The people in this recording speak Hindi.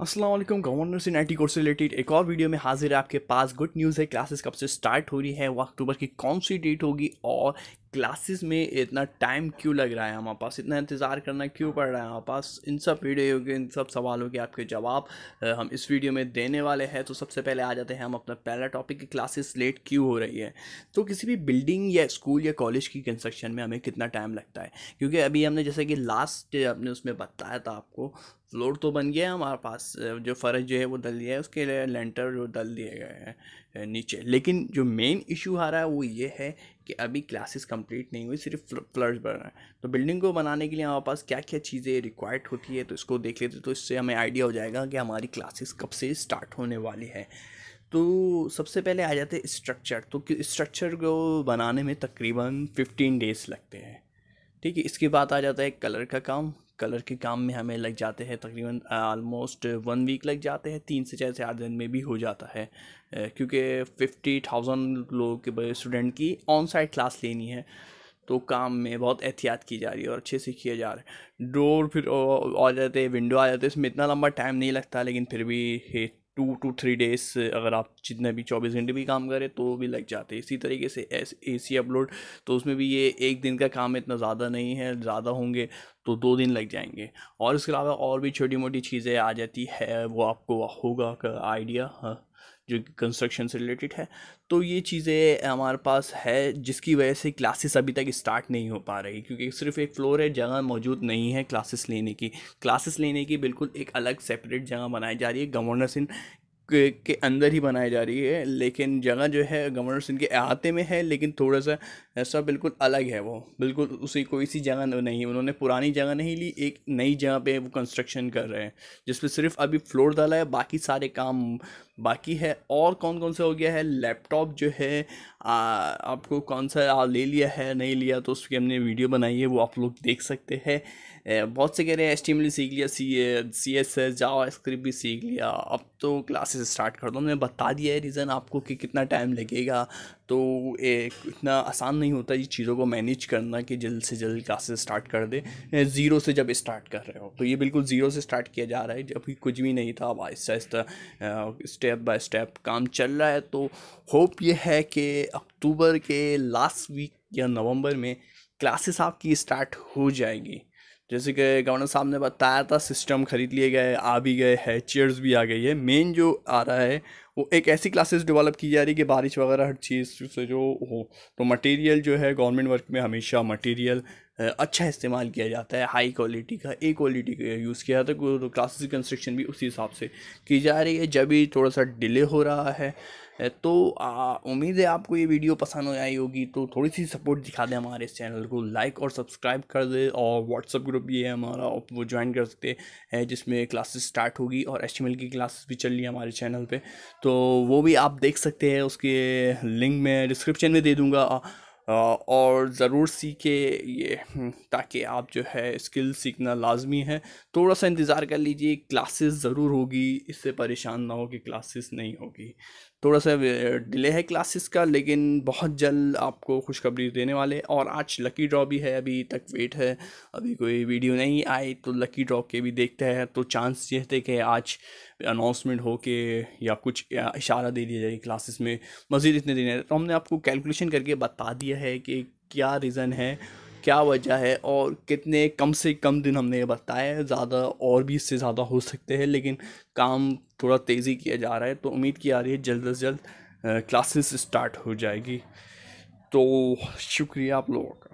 असलम गवर्नर्स इन आई कोर्स से रिलेटेड एक और वीडियो में हाजिर है आपके पास गुड न्यूज़ है क्लासेस कब से स्टार्ट हो रही है वो अक्टूबर की कौन सी डेट होगी और क्लासेस में इतना टाइम क्यों लग रहा है हमारे पास इतना इंतज़ार करना क्यों पड़ रहा है हमारे पास इन सब वीडियो के इन सब सवालों के आपके जवाब हम इस वीडियो में देने वाले हैं तो सबसे पहले आ जाते हैं हम अपना पहला टॉपिक की क्लासेस लेट क्यों हो रही है तो किसी भी बिल्डिंग या स्कूल या कॉलेज की कंस्ट्रक्शन में हमें कितना टाइम लगता है क्योंकि अभी हमने जैसे कि लास्ट आपने उसमें बताया था आपको फ्लोर तो बन गया है हमारे पास जो फर्ज जो है वो डल दिया है उसके लिए लेंटर जो डल दिए गए हैं नीचे लेकिन जो मेन इशू आ रहा है वो ये है कि अभी क्लासेस कंप्लीट नहीं हुई सिर्फ फ्लर्स बन रहे हैं तो बिल्डिंग को बनाने के लिए हमारे पास क्या क्या चीज़ें रिक्वायर्ड होती है तो इसको देख लेते तो इससे हमें आइडिया हो जाएगा कि हमारी क्लासेस कब से स्टार्ट होने वाली है तो सबसे पहले आ जाते हैं स्ट्रक्चर तो स्ट्रक्चर को बनाने में तकरीबन फिफ्टीन डेज़ लगते हैं ठीक है इसके बाद आ जाता है कलर का काम कलर के काम में हमें लग जाते हैं तकरीबन आलमोस्ट वन वीक लग जाते हैं तीन से चार से आठ दिन में भी हो जाता है क्योंकि फिफ्टी थाउजेंड लोगों के स्टूडेंट की ऑन साइड क्लास लेनी है तो काम में बहुत एहतियात की जा रही है और अच्छे से किया जा रहा है डोर फिर आ जाते विंडो आ जाते इसमें इतना लंबा टाइम नहीं लगता लेकिन फिर भी टू टू थ्री डेज अगर आप जितने भी चौबीस घंटे भी काम करें तो भी लग जाते हैं इसी तरीके से एस ए सी अपलोड तो उसमें भी ये एक दिन का काम इतना ज़्यादा नहीं है ज़्यादा होंगे तो दो दिन लग जाएंगे और इसके अलावा और भी छोटी मोटी चीज़ें आ जाती है वो आपको होगा आइडिया हाँ। जो कि कंस्ट्रक्शन से रिलेटेड है तो ये चीज़ें हमारे पास है जिसकी वजह से क्लासेस अभी तक स्टार्ट नहीं हो पा रही क्योंकि सिर्फ एक फ्लोर है जगह मौजूद नहीं है क्लासेस लेने की क्लासेस लेने की बिल्कुल एक अलग सेपरेट जगह बनाई जा रही है गवर्नर सिंह के, के अंदर ही बनाई जा रही है लेकिन जगह जो है गवर्नर सिंह के अहाते में है लेकिन थोड़ा सा ऐसा बिल्कुल अलग है वो बिल्कुल उसी कोई सी जगह नहीं उन्होंने पुरानी जगह नहीं ली एक नई जगह पे वो कंस्ट्रक्शन कर रहे हैं जिसमें सिर्फ अभी फ्लोर डाला है बाकी सारे काम बाकी है और कौन कौन सा हो गया है लैपटॉप जो है आ, आपको कौन सा आ, ले लिया है नहीं लिया तो उसकी हमने वीडियो बनाई है वो आप लोग देख सकते हैं बहुत से कह रहे हैं एस टी सीख लिया C C S S JavaScript भी सीख लिया अब तो क्लासेस स्टार्ट कर दो हमने बता दिया है रीज़न आपको कि कितना टाइम लगेगा तो एक इतना आसान नहीं होता ये चीज़ों को मैनेज करना कि जल्द से जल्द क्लासेस स्टार्ट कर दे ज़ीरो से जब स्टार्ट कर रहे हो तो ये बिल्कुल ज़ीरो से स्टार्ट किया जा रहा है जब कुछ भी नहीं था अब आहिस्ता आहिस्ता स्टेप बाय स्टेप काम चल रहा है तो होप ये है कि अक्टूबर के लास्ट वीक या नवंबर में क्लासेस आपकी स्टार्ट हो जाएगी जैसे कि गवर्नर साहब ने बताया था सिस्टम खरीद लिए गए आ भी गए है चेयर्स भी आ गई है मेन जो आ रहा है वो एक ऐसी क्लासेस डेवलप की जा रही है कि बारिश वगैरह हर चीज़ से जो हो तो मटेरियल जो है गवर्नमेंट वर्क में हमेशा मटेरियल अच्छा इस्तेमाल किया जाता है हाई क्वालिटी का ए क्वालिटी का यूज़ किया जाता है तो क्लासेस की कंस्ट्रक्शन भी उसी हिसाब से की जा रही है जब भी थोड़ा सा डिले हो रहा है तो उम्मीद है आपको ये वीडियो पसंद आई होगी तो थोड़ी सी सपोर्ट दिखा दें हमारे इस चैनल को लाइक और सब्सक्राइब कर दे और व्हाट्सअप ग्रुप भी है हमारा वो ज्वाइन कर सकते हैं जिसमें क्लासेस स्टार्ट होगी और एच की क्लासेस भी चल रही है हमारे चैनल पर तो तो वो भी आप देख सकते हैं उसके लिंक में डिस्क्रिप्शन में दे दूँगा और ज़रूर सीखे ये हम्म, ताकि आप जो है स्किल सीखना लाजमी है थोड़ा सा इंतज़ार कर लीजिए क्लासेस ज़रूर होगी इससे परेशान ना हो कि क्लासेस नहीं होगी थोड़ा सा डिले है क्लासेस का लेकिन बहुत जल्द आपको खुशखबरी देने वाले और आज लकी ड्रॉ भी है अभी तक वेट है अभी कोई वीडियो नहीं आई तो लकी ड्रॉ के भी देखते हैं तो चांस ये थे कि आज अनाउंसमेंट हो के या कुछ इशारा दे दिया जाए क्लासेस में मज़ीद इतने दिन है तो हमने आपको कैलकुलेशन करके बता दिया है कि क्या रीज़न है क्या वजह है और कितने कम से कम दिन हमने ये बताया है ज़्यादा और भी इससे ज़्यादा हो सकते हैं लेकिन काम थोड़ा तेज़ी किया जा रहा है तो उम्मीद की जा रही है जल्द अज जल्द क्लासेस स्टार्ट हो जाएगी तो शुक्रिया आप लोगों का